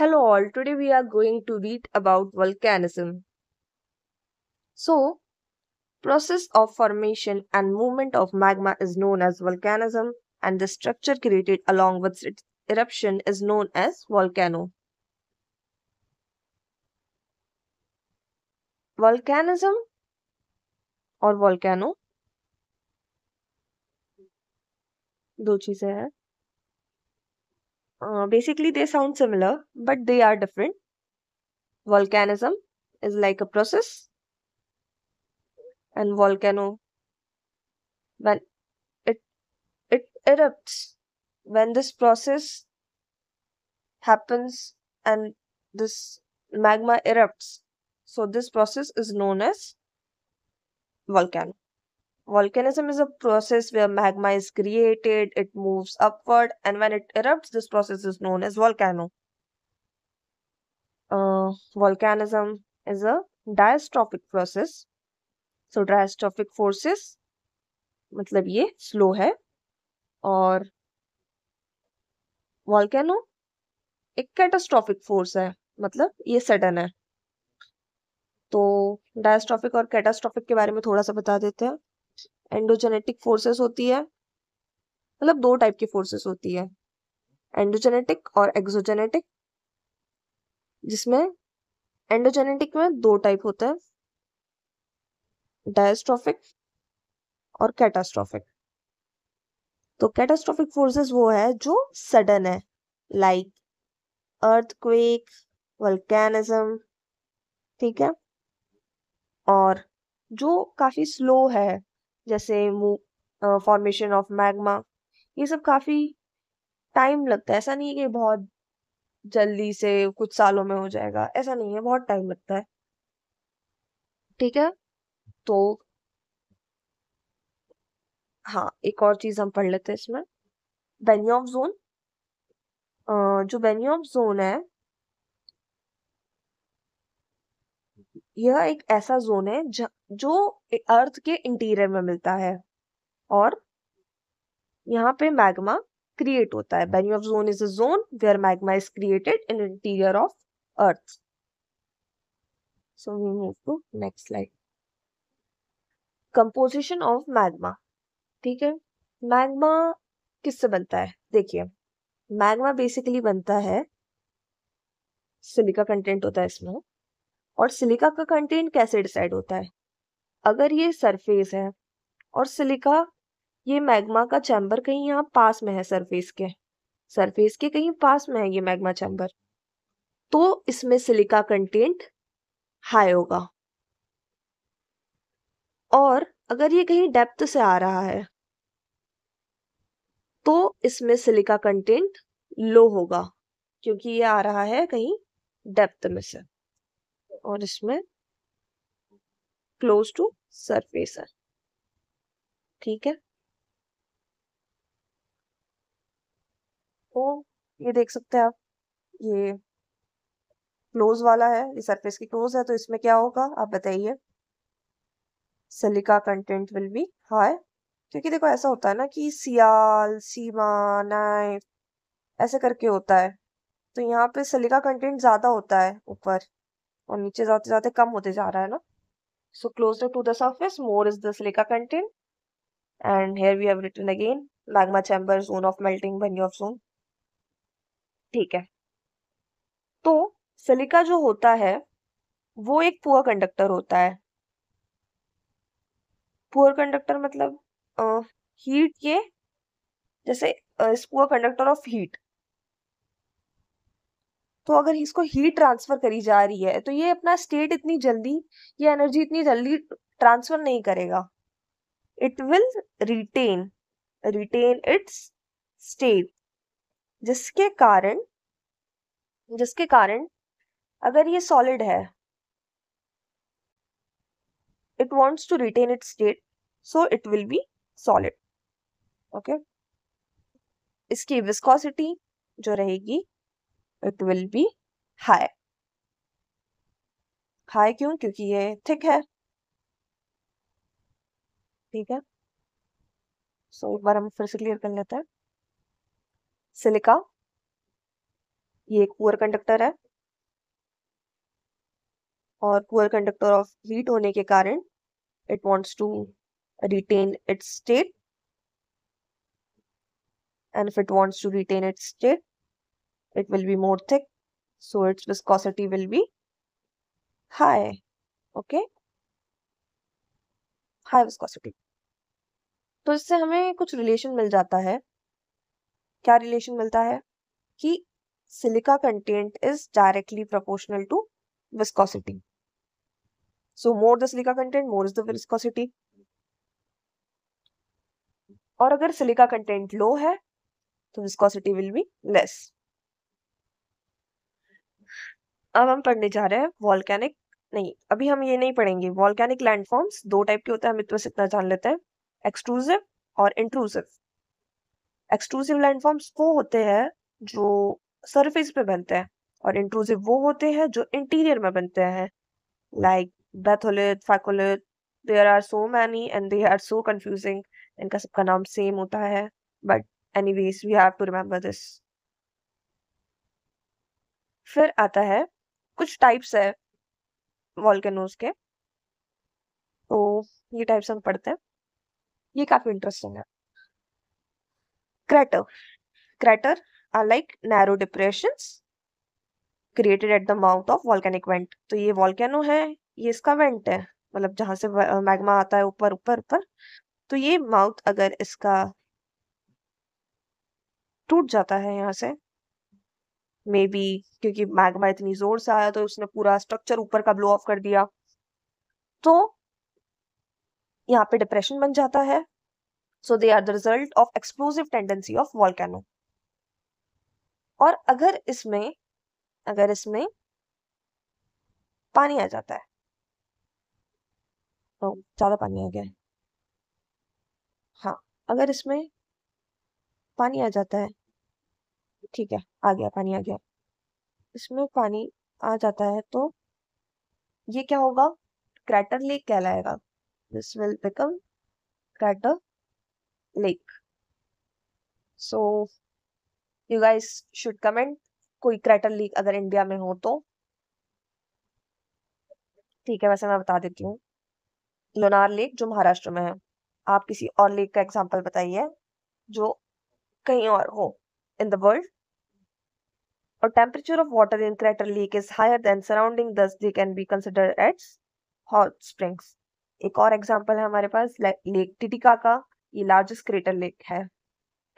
Hello all, today we are going to read about volcanism. So, process of formation and movement of magma is known as volcanism and the structure created along with its eruption is known as volcano. Volcanism or volcano Two things are. Uh, basically, they sound similar, but they are different. Volcanism is like a process, and volcano, when it it erupts, when this process happens and this magma erupts, so this process is known as volcano. Volcanism is a process where magma is created, it moves upward, and when it erupts, this process is known as volcano. Uh, volcanism is a diastrophic process. So, diastrophic forces, मतलब ये slow है और volcano एक catastrophic force है मतलब ये sudden है तो डायस्ट्रॉफिक और कैटास्ट्रॉफिक के बारे में थोड़ा सा बता देते हैं एंडोजेनेटिक फोर्सेस होती है मतलब दो टाइप की फोर्सेस होती है एंडोजेनेटिक और एक्सोजेनेटिक जिसमें एंडोजेनेटिक में दो टाइप होते हैं डायस्ट्रॉफिक और कैटास्ट्रॉफिक तो कैटास्ट्रॉफिक फोर्सेस वो है जो सडन है लाइक अर्थक्वेक वल्केनिज्म ठीक है और जो काफी स्लो है जैसे फॉर्मेशन ऑफ मैग्मा ये सब काफ़ी टाइम लगता है ऐसा नहीं है कि बहुत जल्दी से कुछ सालों में हो जाएगा ऐसा नहीं है बहुत टाइम लगता है ठीक है तो हाँ एक और चीज हम पढ़ लेते हैं इसमें बेनियोव जोन जो बेनियोव जोन है यह एक ऐसा जोन है जो अर्थ के इंटीरियर में मिलता है और यहाँ पे मैग्मा क्रिएट होता है Benioff zone is a zone where magma is created in interior of earth so we move to next slide composition of magma ठीक है मैग्मा किससे बनता है देखिए मैग्मा बेसिकली बनता है सिलिका कंटेंट होता है इसमें और सिलिका का कंटेंट कैसे डिसाइड होता है अगर ये सरफेस है और सिलिका ये मैग्मा का चैम्बर कहीं यहाँ पास में है सरफेस के सरफेस के कहीं पास में है ये मैग्मा चैम्बर तो इसमें सिलिका कंटेंट हाई होगा और अगर ये कहीं डेप्थ से आ रहा है तो इसमें सिलिका कंटेंट लो होगा क्योंकि ये आ रहा है कहीं डेप्थ में से और इसमें क्लोज टू सरफेस है ठीक है तो ये देख सकते हैं आप ये क्लोज वाला है ये सरफेस की क्लोज है तो इसमें क्या होगा आप बताइए silica content will be high क्योंकि देखो ऐसा होता है ना कि सियाल सीमा नाइफ ऐसे करके होता है तो यहाँ पे सिलिका कंटेंट ज्यादा होता है ऊपर और नीचे जाते जाते कम होते जा रहा है ना so closer to the surface more is the silica content and here we have ठीक है तो सिलिका जो होता है वो एक पुअर कंडक्टर होता है पुअर कंडक्टर मतलब हीट uh, ये जैसे इस पुअर कंडक्टर ऑफ हीट तो अगर इसको हीट ट्रांसफर करी जा रही है तो ये अपना स्टेट इतनी जल्दी ये एनर्जी इतनी जल्दी ट्रांसफर नहीं करेगा it will retain retain its state जिसके कारण जिसके कारण अगर ये सॉलिड है it wants to retain its state so it will be solid okay इसकी विस्कोसिटी जो रहेगी it will be high high क्यों क्योंकि ये थिक है ठीक है सो so, एक बार हम फिर से क्लियर कर लेते हैं सिलिका ये एक पुअर कंडक्टर है और पुअर कंडक्टर ऑफ हीट होने के कारण it wants to retain its state and if it wants to retain its state it will be more thick so its viscosity will be high okay high viscosity तो इससे हमें कुछ relation मिल जाता है क्या रिलेशन मिलता है कि silica content is directly proportional to viscosity so more the silica content more is the viscosity और अगर सिलिका कंटेंट लो है तो विस्कोसिटी विल बी लेस अब हम पढ़ने जा रहे हैं वॉल्केनिक नहीं अभी हम ये नहीं पढ़ेंगे वॉल्केनिक लैंडफॉर्म्स दो टाइप के होते हैं हम इतना इतना जान लेते हैं एक्सक्लूसिव और इंट्रूसिव एक्सक्लूसिव लैंडफॉर्म्स वो होते हैं जो सरफेस पे बनते हैं और इंट्रूसिव वो होते हैं जो इंटीरियर में बनते हैं like batholith phacolith there are so many and they are so confusing इनका सबका नाम सेम होता है but anyways we have to remember this फिर आता है कुछ टाइप्स है वॉल्केनोज के तो ये टाइप्स हम पढ़ते हैं ये काफी इंटरेस्टिंग है crater crater are like narrow depression created at the mouth of volcanic vent तो ये वॉल्केनो है ये इसका वेंट है मतलब जहां से मैग्मा आता है ऊपर ऊपर ऊपर तो ये माउथ अगर इसका टूट जाता है यहाँ से मे बी क्योंकि मैग्मा इतनी जोर से आया तो उसने पूरा स्ट्रक्चर ऊपर का ब्लो ऑफ कर दिया तो यहाँ पे डिप्रेशन बन जाता है so they are the result of explosive tendency of volcano और अगर इसमें अगर इसमें पानी आ जाता है तो ज्यादा पानी आ गया है हाँ अगर इसमें पानी आ जाता है ठीक है आ गया पानी आ गया इसमें पानी आ जाता है तो ये क्या होगा क्रैटर लेक कहलाएगा this will become crater lake so you guys should comment कोई क्रैटर लेक अगर इंडिया में हो तो ठीक है वैसे मैं बता देती हूँ लोनार लेक जो महाराष्ट्र में है आप किसी और लेक का एग्जाम्पल बताइए जो कहीं और हो in the world or temperature of water in crater lake is higher than surrounding thus they can be considered as hot springs एक और एग्जाम्पल है हमारे पास लेक टिटिका का ये लार्जेस्ट क्रेटर लेक है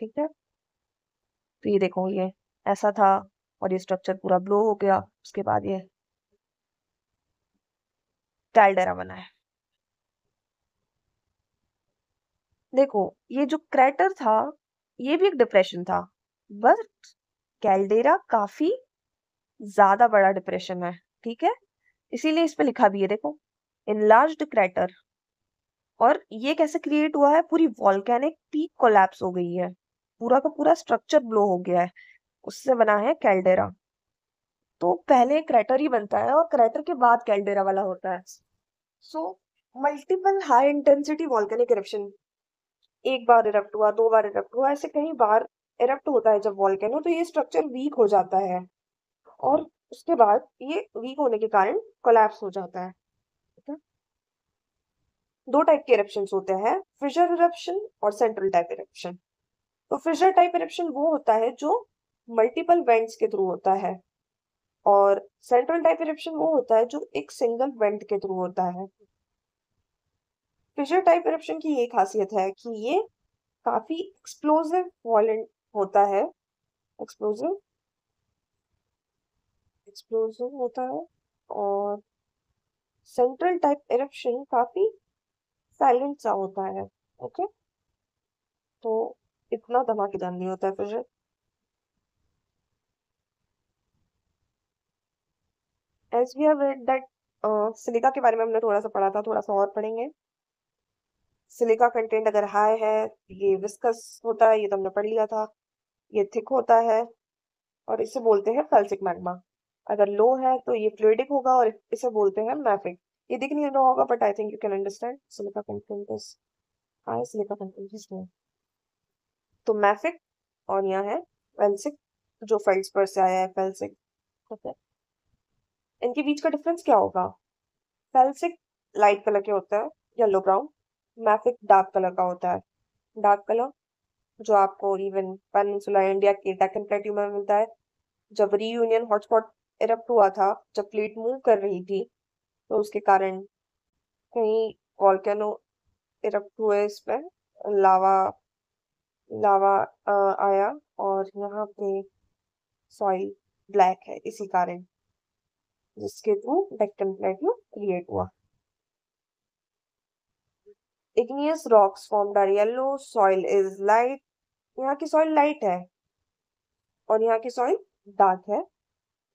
ठीक है तो ये देखो ये ऐसा था और ये स्ट्रक्चर पूरा ब्लो हो गया उसके बाद ये टाइलडेरा बना है देखो ये जो क्रेटर था ये भी एक डिप्रेशन था बट कैलडेरा काफी ज्यादा बड़ा डिप्रेशन है ठीक है इसीलिए इस पे लिखा भी है देखो इनलार्ज्ड क्रेटर और ये कैसे क्रिएट हुआ है पूरी वॉल्केनिक पीक कोलैप्स हो गई है पूरा का पूरा स्ट्रक्चर ब्लो हो गया है उससे बना है कैलडेरा तो पहले क्रेटर ही बनता है और क्रेटर के बाद कैलडेरा वाला होता है so multiple high intensity volcanic eruption एक बार इरप्ट हुआ दो बार इरप्ट हुआ ऐसे कई बार इरप्ट होता है जब वॉल्केनो तो ये स्ट्रक्चर वीक हो जाता है और उसके बाद ये वीक होने के कारण कोलैप्स हो जाता है दो टाइप के इरप्शन होते हैं फिजर इरप्शन और सेंट्रल टाइप इरप्शन तो फिजर टाइप इरप्शन वो होता है जो मल्टीपल वेंट्स के थ्रू होता है और सेंट्रल टाइप इरप्शन वो होता है जो एक सिंगल वेंट के थ्रू होता है फिशर टाइप इरप्शन की ये खासियत है कि ये काफी एक्सप्लोजिव वॉलेंट होता है एक्सप्लोजिव एक्सप्लोजिव होता है और सेंट्रल टाइप इरप्शन काफी साइलेंट सा होता है ओके तो इतना धमाकेदार नहीं होता है फिर as we have read that silica के बारे में हमने थोड़ा सा पढ़ा था थोड़ा सा और पढ़ेंगे सिलिका कंटेंट अगर हाई है ये विस्कस होता है ये तो हमने पढ़ लिया था ये थिक होता है और इसे बोलते हैं फेल्सिक मैग्मा अगर लो है तो ये फ्लूडिक होगा और इसे बोलते हैं मैफिक ये दिख नहीं रहा होगा but I think you can understand silica content this हाँ, सिलिका कंटेन में तो मैफिक और यहाँ है फेल्सिक तो जो पर से आया है फेल्सिक ठीक है इनके बीच का डिफरेंस क्या होगा फेल्सिक लाइट कलर के होता है yellow brown mafic dark colour का होता है डार्क कलर जो आपको इवन पेनसुला इंडिया के डेकन प्लेट्यू में मिलता है जब री यूनियन हॉटस्पॉट इरप्ट हुआ था जब प्लेट मूव कर रही थी तो उसके कारण कई वॉलकैनो इरप्ट हुए इस पर लावा लावा आया और यहाँ पे सॉइल ब्लैक है इसी कारण जिसके थ्रू डेक्कन प्लेट्यू क्रिएट हुआ igneous rocks formed are yellow soil is light यहाँ की सॉइल लाइट है और यहाँ की सॉइल डार्क है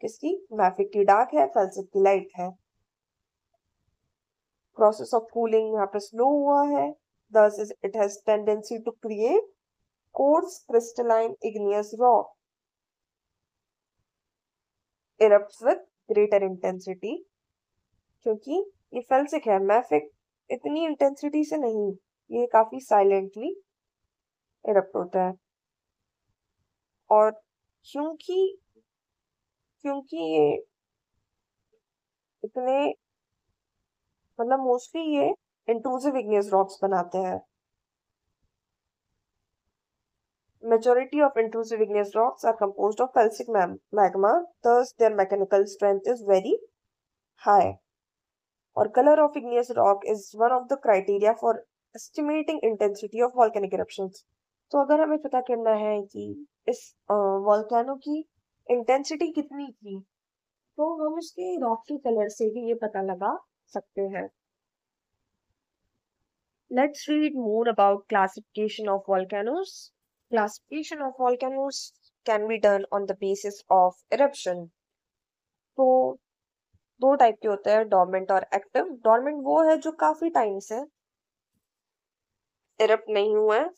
किसकी मैफिक की डार्क है फेलसिक की लाइट है प्रोसेस ऑफ कूलिंग यहाँ पे स्लो हुआ है this is it has tendency to create coarse crystalline igneous rock erupt with greater intensity क्योंकि ये फेलसिक है मैफिक इतनी इंटेंसिटी से नहीं ये काफी साइलेंटली इरप्ट होता है और क्योंकि क्योंकि ये इतने मतलब मोस्टली ये इंट्रूसिव इग्नियस रॉक्स बनाते हैं majority of intrusive igneous rocks are composed of felsic magma thus their mechanical strength is very high or color of igneous rock is one of the criteria for estimating intensity of volcanic eruptions. तो अगर हमें पता करना है कि इस volcano की intensity कितनी थी तो हम उसके रॉक के कलर से भी ये पता लगा सकते हैं let's read more about classification of volcanoes. Classification of volcanoes can be done on the basis of eruption. तो दो टाइप के होते हैं डॉर्मेंट और एक्टिव डॉर्मेंट वो है जो काफी टाइम से इरप्ट नहीं हुआ है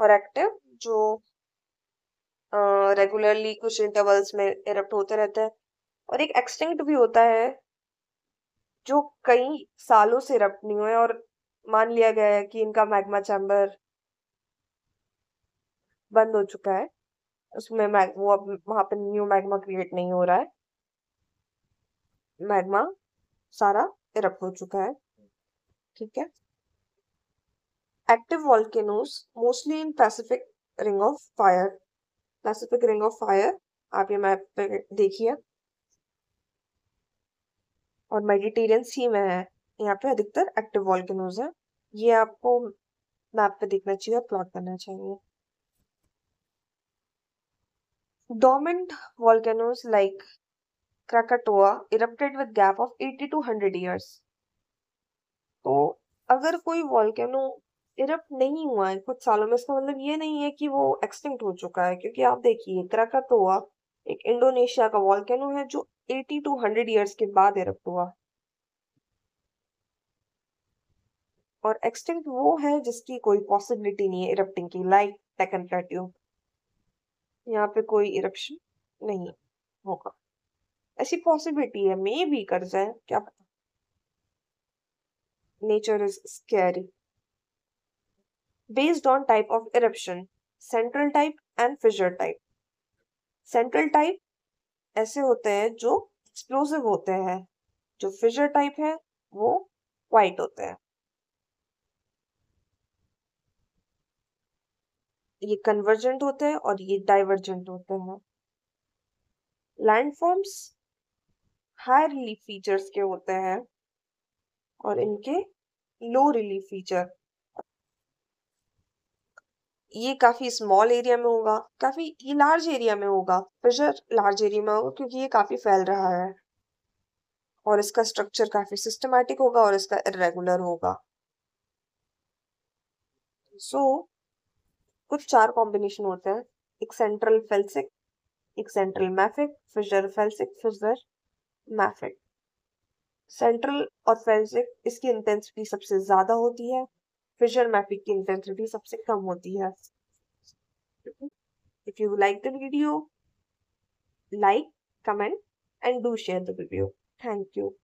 और एक्टिव जो रेगुलरली uh, कुछ इंटरवल्स में इरप्ट होते रहते हैं और एक एक्सटिंक्ट भी होता है जो कई सालों से इरप्ट नहीं हुए और मान लिया गया है कि इनका मैग्मा चैम्बर बंद हो चुका है उसमें वो अब वहां पर न्यू मैग्मा क्रिएट नहीं हो रहा है मैग्मा सारा इरप्ट हो चुका है ठीक है active volcanoes mostly in Pacific ring of fire Pacific ring of fire आप ये मैप पे देखिए और मेडिटेरियन सी में है यहाँ पे अधिकतर एक्टिव वॉल्केनोज है ये आपको मैप पे देखना चाहिए और प्लॉट करना चाहिए dormant volcanoes like Krakatoa erupted with gap of 80 to 100 years तो अगर कोई वॉल्केनो इरप्ट नहीं हुआ है कुछ सालों में इसका मतलब ये नहीं है कि वो एक्सटिंक्ट हो चुका है क्योंकि आप देखिए क्रैकाटोआ एक इंडोनेशिया का वॉल्केनो है जो 80 टू 100 इयर्स के बाद इरप्ट हुआ और एक्सटिंक्ट वो है जिसकी कोई पॉसिबिलिटी नहीं है इरप्टिंग की लाइक टेकन प्लेट्यूब यहाँ पे कोई इरप्शन नहीं होगा ऐसी पॉसिबिलिटी है मे भी कर जाए क्या पता nature is scary based on type of eruption central type and fissure type central type ऐसे होते हैं जो एक्सप्लोसिव होते हैं जो फिजर टाइप है वो क्वाइट होते हैं ये कन्वर्जेंट होते हैं और ये डाइवर्जेंट होते हैं लैंडफॉर्म्स हाई रिलीफ फीचर्स के होते हैं और इनके लो रिलीफ फीचर ये काफी स्मॉल एरिया में होगा काफी ये लार्ज एरिया में होगा प्रेशर लार्ज एरिया में होगा क्योंकि ये काफी फैल रहा है और इसका स्ट्रक्चर काफी सिस्टमैटिक होगा और इसका इरेगुलर होगा सो so, कुछ चार कॉम्बिनेशन होते हैं एक सेंट्रल फेल्सिक एक central mafic fissure felsic fissure mafic central और फेंसिक इसकी इंटेंसिटी सबसे ज़्यादा होती है फिशर मैफिक की इंटेंसिटी सबसे कम होती है if you like the video like comment and do share the video thank you